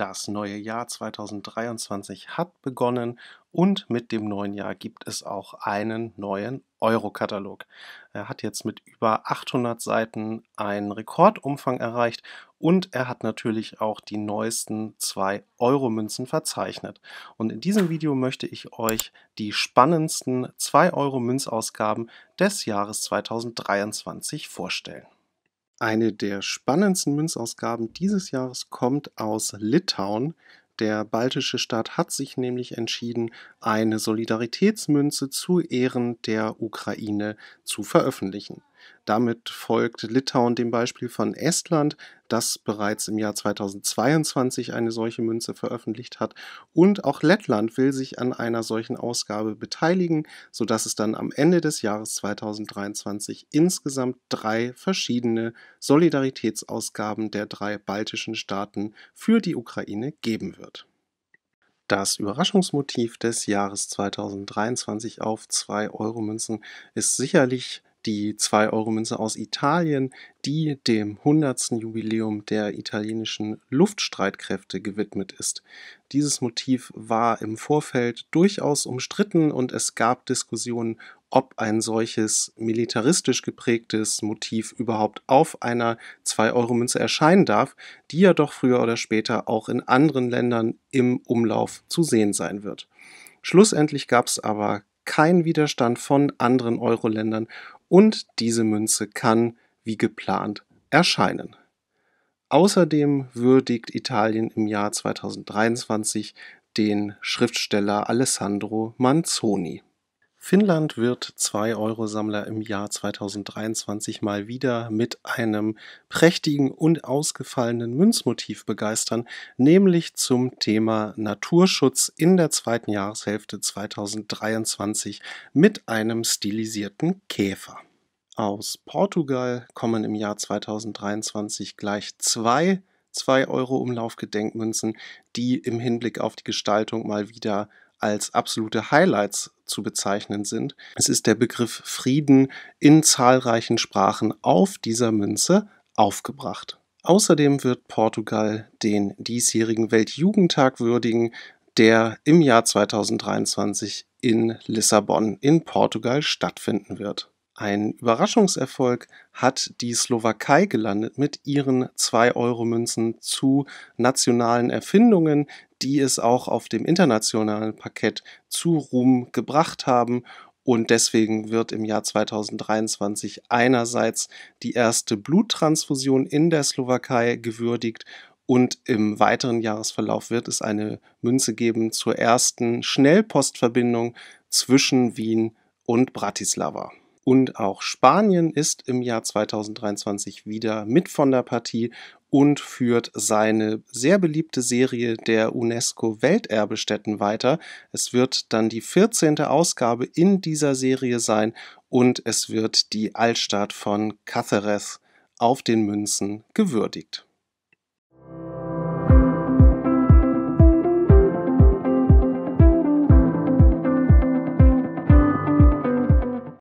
Das neue Jahr 2023 hat begonnen und mit dem neuen Jahr gibt es auch einen neuen Euro-Katalog. Er hat jetzt mit über 800 Seiten einen Rekordumfang erreicht und er hat natürlich auch die neuesten 2 Euro-Münzen verzeichnet. Und in diesem Video möchte ich euch die spannendsten 2 Euro-Münzausgaben des Jahres 2023 vorstellen. Eine der spannendsten Münzausgaben dieses Jahres kommt aus Litauen. Der baltische Staat hat sich nämlich entschieden, eine Solidaritätsmünze zu Ehren der Ukraine zu veröffentlichen. Damit folgt Litauen dem Beispiel von Estland, das bereits im Jahr 2022 eine solche Münze veröffentlicht hat. Und auch Lettland will sich an einer solchen Ausgabe beteiligen, sodass es dann am Ende des Jahres 2023 insgesamt drei verschiedene Solidaritätsausgaben der drei baltischen Staaten für die Ukraine geben wird. Das Überraschungsmotiv des Jahres 2023 auf 2 Euro Münzen ist sicherlich die 2-Euro-Münze aus Italien, die dem 100. Jubiläum der italienischen Luftstreitkräfte gewidmet ist. Dieses Motiv war im Vorfeld durchaus umstritten und es gab Diskussionen, ob ein solches militaristisch geprägtes Motiv überhaupt auf einer 2-Euro-Münze erscheinen darf, die ja doch früher oder später auch in anderen Ländern im Umlauf zu sehen sein wird. Schlussendlich gab es aber keinen Widerstand von anderen Euro-Ländern und diese Münze kann, wie geplant, erscheinen. Außerdem würdigt Italien im Jahr 2023 den Schriftsteller Alessandro Manzoni. Finnland wird 2-Euro-Sammler im Jahr 2023 mal wieder mit einem prächtigen und ausgefallenen Münzmotiv begeistern, nämlich zum Thema Naturschutz in der zweiten Jahreshälfte 2023 mit einem stilisierten Käfer aus Portugal kommen im Jahr 2023 gleich zwei 2-Euro-Umlauf-Gedenkmünzen, die im Hinblick auf die Gestaltung mal wieder als absolute Highlights zu bezeichnen sind. Es ist der Begriff Frieden in zahlreichen Sprachen auf dieser Münze aufgebracht. Außerdem wird Portugal den diesjährigen Weltjugendtag würdigen, der im Jahr 2023 in Lissabon in Portugal stattfinden wird. Ein Überraschungserfolg hat die Slowakei gelandet mit ihren 2-Euro-Münzen zu nationalen Erfindungen, die es auch auf dem internationalen Parkett zu Ruhm gebracht haben. Und deswegen wird im Jahr 2023 einerseits die erste Bluttransfusion in der Slowakei gewürdigt und im weiteren Jahresverlauf wird es eine Münze geben zur ersten Schnellpostverbindung zwischen Wien und Bratislava. Und auch Spanien ist im Jahr 2023 wieder mit von der Partie und führt seine sehr beliebte Serie der UNESCO Welterbestätten weiter. Es wird dann die 14. Ausgabe in dieser Serie sein und es wird die Altstadt von Cáceres auf den Münzen gewürdigt.